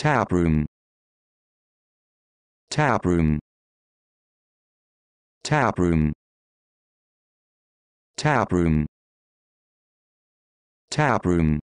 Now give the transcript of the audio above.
Tap room. Tap room. Tap room. Tap room. Tap room.